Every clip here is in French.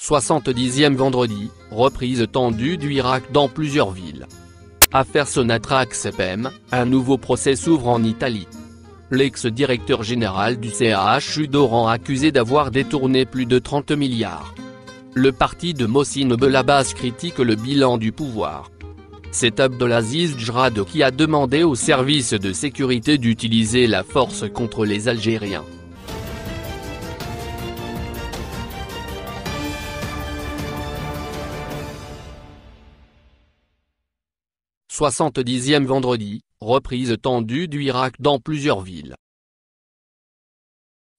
70e vendredi, reprise tendue du Irak dans plusieurs villes. Affaire Sonatra EPM, un nouveau procès s'ouvre en Italie. L'ex-directeur général du CHU d'Oran accusé d'avoir détourné plus de 30 milliards. Le parti de Mossine Belabas critique le bilan du pouvoir. C'est Abdelaziz Jrad qui a demandé aux services de sécurité d'utiliser la force contre les Algériens. 70e vendredi, reprise tendue du Irak dans plusieurs villes.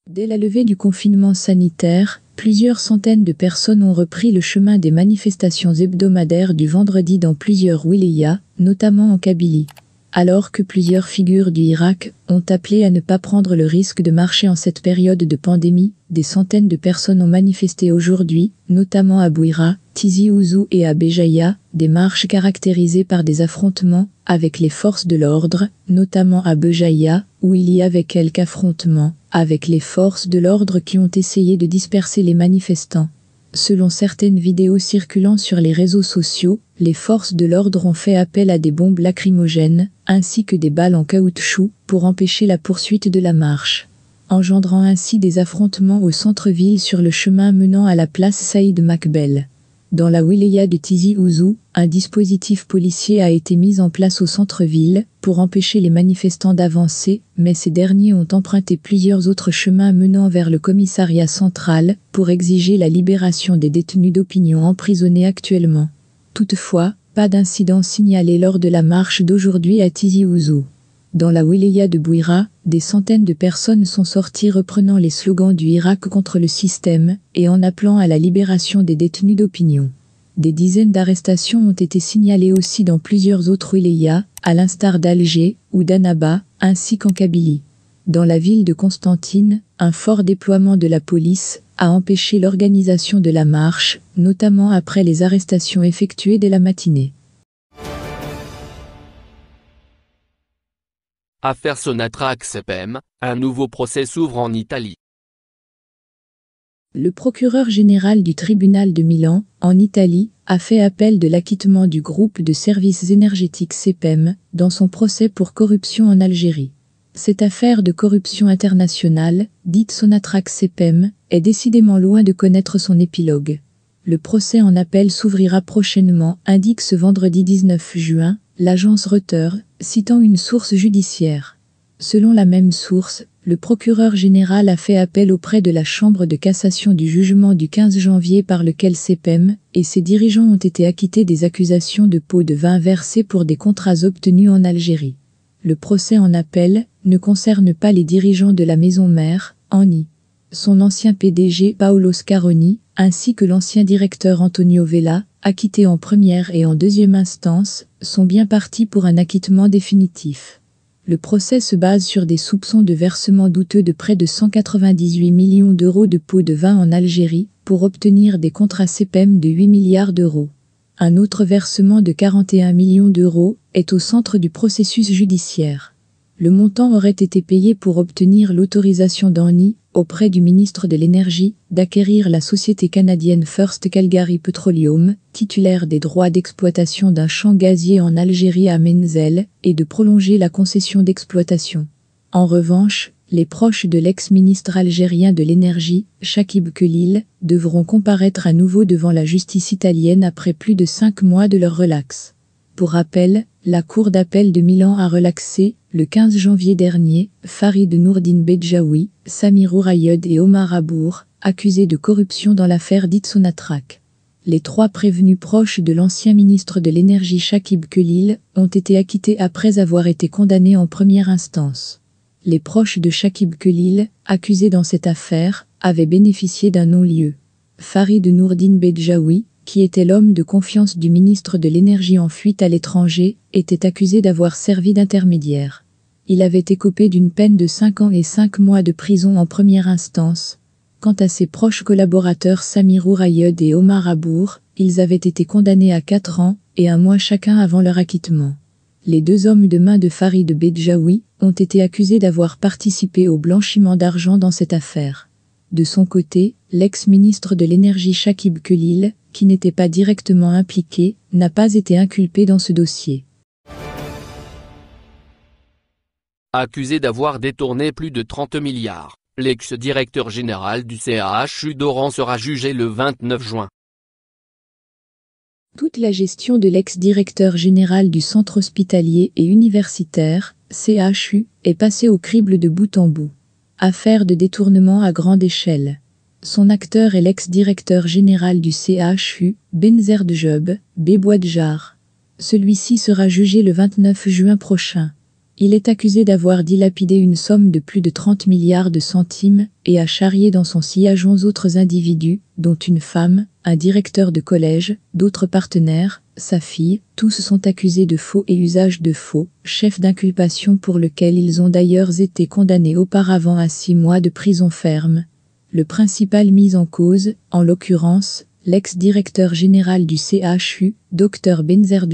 Dès la levée du confinement sanitaire, plusieurs centaines de personnes ont repris le chemin des manifestations hebdomadaires du vendredi dans plusieurs wilayas, notamment en Kabylie alors que plusieurs figures du Irak ont appelé à ne pas prendre le risque de marcher en cette période de pandémie, des centaines de personnes ont manifesté aujourd'hui, notamment à Bouira, Tizi Ouzou et à Béjaïa, des marches caractérisées par des affrontements avec les forces de l'ordre, notamment à Bejaïa, où il y avait quelques affrontements avec les forces de l'ordre qui ont essayé de disperser les manifestants. Selon certaines vidéos circulant sur les réseaux sociaux, les forces de l'ordre ont fait appel à des bombes lacrymogènes ainsi que des balles en caoutchouc pour empêcher la poursuite de la marche, engendrant ainsi des affrontements au centre-ville sur le chemin menant à la place Saïd macbel Dans la wilaya de Tizi Ouzou, un dispositif policier a été mis en place au centre-ville pour empêcher les manifestants d'avancer, mais ces derniers ont emprunté plusieurs autres chemins menant vers le commissariat central pour exiger la libération des détenus d'opinion emprisonnés actuellement. Toutefois, d'incidents signalés lors de la marche d'aujourd'hui à Tizi Ouzou. Dans la wilaya de Bouira, des centaines de personnes sont sorties reprenant les slogans du Irak contre le système et en appelant à la libération des détenus d'opinion. Des dizaines d'arrestations ont été signalées aussi dans plusieurs autres wilayas, à l'instar d'Alger ou d'Annaba, ainsi qu'en Kabylie. Dans la ville de Constantine, un fort déploiement de la police, a empêché l'organisation de la marche, notamment après les arrestations effectuées dès la matinée. Affaire Sonatra CPM, un nouveau procès s'ouvre en Italie. Le procureur général du tribunal de Milan, en Italie, a fait appel de l'acquittement du groupe de services énergétiques CPEM dans son procès pour corruption en Algérie. Cette affaire de corruption internationale, dite sonatrax CEPEM, est décidément loin de connaître son épilogue. Le procès en appel s'ouvrira prochainement, indique ce vendredi 19 juin, l'agence Reuters, citant une source judiciaire. Selon la même source, le procureur général a fait appel auprès de la Chambre de cassation du jugement du 15 janvier par lequel CEPEM et ses dirigeants ont été acquittés des accusations de pots de vin versés pour des contrats obtenus en Algérie. Le procès en appel, ne concerne pas les dirigeants de la maison mère, Annie. Son ancien PDG Paolo Scaroni, ainsi que l'ancien directeur Antonio Vella, acquittés en première et en deuxième instance, sont bien partis pour un acquittement définitif. Le procès se base sur des soupçons de versement douteux de près de 198 millions d'euros de pots de vin en Algérie pour obtenir des contrats CPM e de 8 milliards d'euros. Un autre versement de 41 millions d'euros est au centre du processus judiciaire le montant aurait été payé pour obtenir l'autorisation d'Annie, auprès du ministre de l'Énergie, d'acquérir la société canadienne First Calgary Petroleum, titulaire des droits d'exploitation d'un champ gazier en Algérie à Menzel, et de prolonger la concession d'exploitation. En revanche, les proches de l'ex-ministre algérien de l'énergie, Shakib Khalil, devront comparaître à nouveau devant la justice italienne après plus de cinq mois de leur relax. Pour rappel, la Cour d'appel de Milan a relaxé, le 15 janvier dernier, Farid Nourdine Bedjaoui, Samir Ourayed et Omar Abour, accusés de corruption dans l'affaire dite Les trois prévenus proches de l'ancien ministre de l'Énergie Shakib Kelil ont été acquittés après avoir été condamnés en première instance. Les proches de Shakib Kelil, accusés dans cette affaire, avaient bénéficié d'un non-lieu. Farid Nourdine Bedjaoui, qui était l'homme de confiance du ministre de l'Énergie en fuite à l'étranger, était accusé d'avoir servi d'intermédiaire. Il avait écopé d'une peine de 5 ans et 5 mois de prison en première instance. Quant à ses proches collaborateurs Samir Ourayed et Omar Abour, ils avaient été condamnés à 4 ans et un mois chacun avant leur acquittement. Les deux hommes de main de Farid Bedjaoui ont été accusés d'avoir participé au blanchiment d'argent dans cette affaire. De son côté, l'ex-ministre de l'énergie Shakib Kulil qui n'était pas directement impliqué, n'a pas été inculpé dans ce dossier. Accusé d'avoir détourné plus de 30 milliards, l'ex-directeur général du CAHU d'Oran sera jugé le 29 juin. Toute la gestion de l'ex-directeur général du centre hospitalier et universitaire, CHU, est passée au crible de bout en bout. Affaire de détournement à grande échelle. Son acteur est l'ex-directeur général du CHU, Benzer de Job, Celui-ci sera jugé le 29 juin prochain. Il est accusé d'avoir dilapidé une somme de plus de 30 milliards de centimes et a charrié dans son sillage 11 autres individus, dont une femme, un directeur de collège, d'autres partenaires, sa fille, tous sont accusés de faux et usage de faux, chef d'inculpation pour lequel ils ont d'ailleurs été condamnés auparavant à six mois de prison ferme le principal mis en cause, en l'occurrence, l'ex-directeur général du CHU, Dr Benzer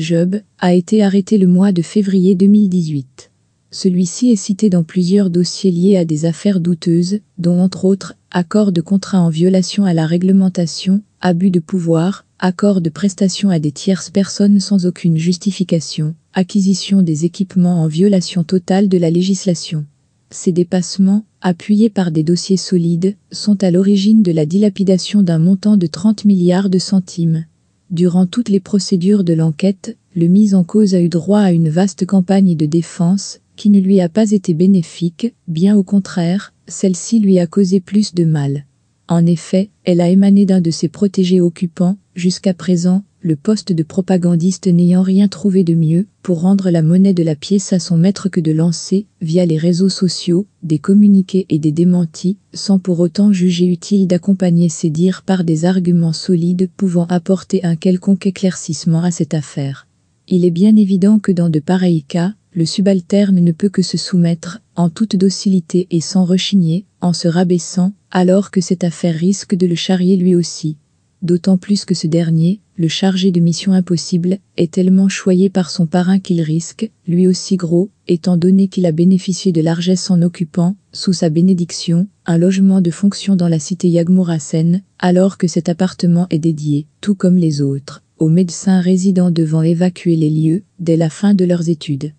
a été arrêté le mois de février 2018. Celui-ci est cité dans plusieurs dossiers liés à des affaires douteuses, dont entre autres, accords de contrat en violation à la réglementation, abus de pouvoir, accords de prestation à des tierces personnes sans aucune justification, acquisition des équipements en violation totale de la législation. Ces dépassements, appuyés par des dossiers solides, sont à l'origine de la dilapidation d'un montant de 30 milliards de centimes. Durant toutes les procédures de l'enquête, le mis en cause a eu droit à une vaste campagne de défense, qui ne lui a pas été bénéfique, bien au contraire, celle-ci lui a causé plus de mal. En effet, elle a émané d'un de ses protégés occupants, jusqu'à présent, le poste de propagandiste n'ayant rien trouvé de mieux pour rendre la monnaie de la pièce à son maître que de lancer, via les réseaux sociaux, des communiqués et des démentis, sans pour autant juger utile d'accompagner ses dires par des arguments solides pouvant apporter un quelconque éclaircissement à cette affaire. Il est bien évident que dans de pareils cas, le subalterne ne peut que se soumettre, en toute docilité et sans rechigner, en se rabaissant, alors que cette affaire risque de le charrier lui aussi d'autant plus que ce dernier, le chargé de mission impossible, est tellement choyé par son parrain qu'il risque, lui aussi gros, étant donné qu'il a bénéficié de largesse en occupant, sous sa bénédiction, un logement de fonction dans la cité Yagmourasen, alors que cet appartement est dédié, tout comme les autres, aux médecins résidents devant évacuer les lieux, dès la fin de leurs études.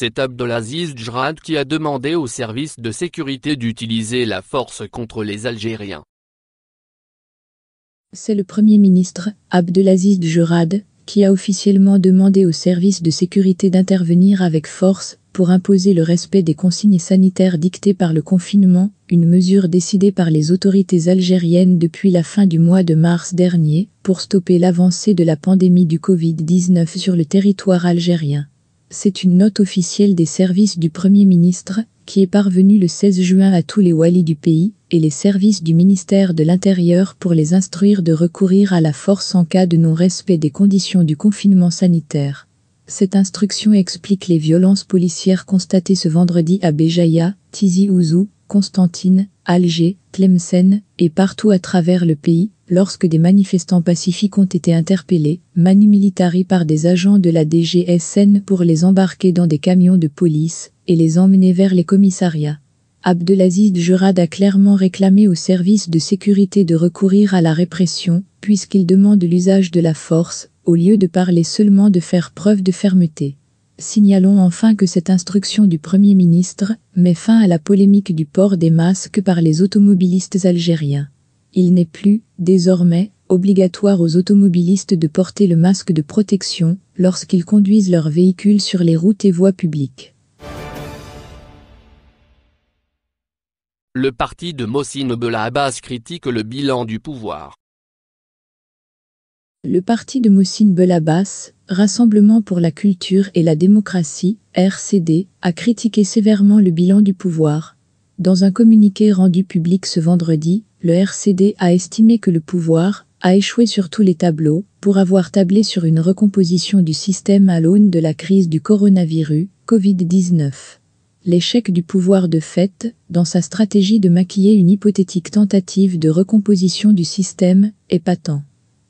C'est Abdelaziz Djrad qui a demandé aux services de sécurité d'utiliser la force contre les Algériens. C'est le Premier ministre, Abdelaziz Jurad qui a officiellement demandé aux services de sécurité d'intervenir avec force pour imposer le respect des consignes sanitaires dictées par le confinement, une mesure décidée par les autorités algériennes depuis la fin du mois de mars dernier pour stopper l'avancée de la pandémie du Covid-19 sur le territoire algérien. C'est une note officielle des services du Premier ministre qui est parvenue le 16 juin à tous les Walis du pays et les services du ministère de l'Intérieur pour les instruire de recourir à la force en cas de non-respect des conditions du confinement sanitaire. Cette instruction explique les violences policières constatées ce vendredi à Béjaïa, Tizi Ouzou, Constantine, Alger, Tlemcen et partout à travers le pays, lorsque des manifestants pacifiques ont été interpellés, manu militari par des agents de la DGSN pour les embarquer dans des camions de police et les emmener vers les commissariats. Abdelaziz Jurad a clairement réclamé aux services de sécurité de recourir à la répression, puisqu'il demande l'usage de la force, au lieu de parler seulement de faire preuve de fermeté. Signalons enfin que cette instruction du Premier ministre met fin à la polémique du port des masques par les automobilistes algériens. Il n'est plus, désormais, obligatoire aux automobilistes de porter le masque de protection lorsqu'ils conduisent leurs véhicules sur les routes et voies publiques. Le parti de Moussine Abbas critique le bilan du pouvoir. Le parti de Moussine belabbas Rassemblement pour la culture et la démocratie, RCD, a critiqué sévèrement le bilan du pouvoir. Dans un communiqué rendu public ce vendredi, le RCD a estimé que le pouvoir a échoué sur tous les tableaux pour avoir tablé sur une recomposition du système à l'aune de la crise du coronavirus, Covid-19. L'échec du pouvoir de fait, dans sa stratégie de maquiller une hypothétique tentative de recomposition du système, est patent.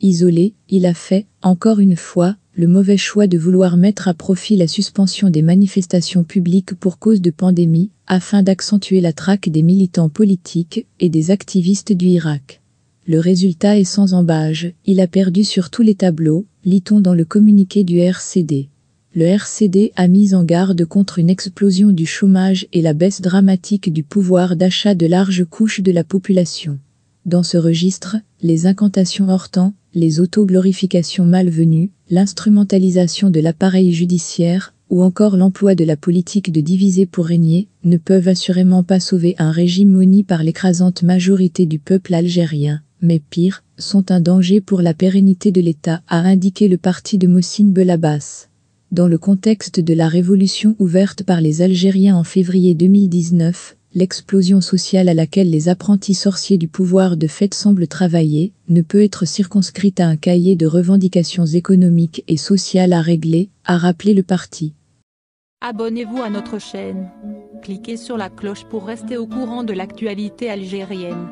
Isolé, il a fait, encore une fois, le mauvais choix de vouloir mettre à profit la suspension des manifestations publiques pour cause de pandémie, afin d'accentuer la traque des militants politiques et des activistes du Irak. Le résultat est sans embâge, il a perdu sur tous les tableaux, lit-on dans le communiqué du RCD. Le RCD a mis en garde contre une explosion du chômage et la baisse dramatique du pouvoir d'achat de larges couches de la population. Dans ce registre, les incantations hors temps, les autoglorifications malvenues, l'instrumentalisation de l'appareil judiciaire, ou encore l'emploi de la politique de diviser pour régner, ne peuvent assurément pas sauver un régime moni par l'écrasante majorité du peuple algérien, mais pire, sont un danger pour la pérennité de l'État, a indiqué le parti de Mossine Belabas. Dans le contexte de la révolution ouverte par les Algériens en février 2019, l'explosion sociale à laquelle les apprentis sorciers du pouvoir de fait semblent travailler ne peut être circonscrite à un cahier de revendications économiques et sociales à régler, a rappelé le parti. Abonnez-vous à notre chaîne. Cliquez sur la cloche pour rester au courant de l'actualité algérienne.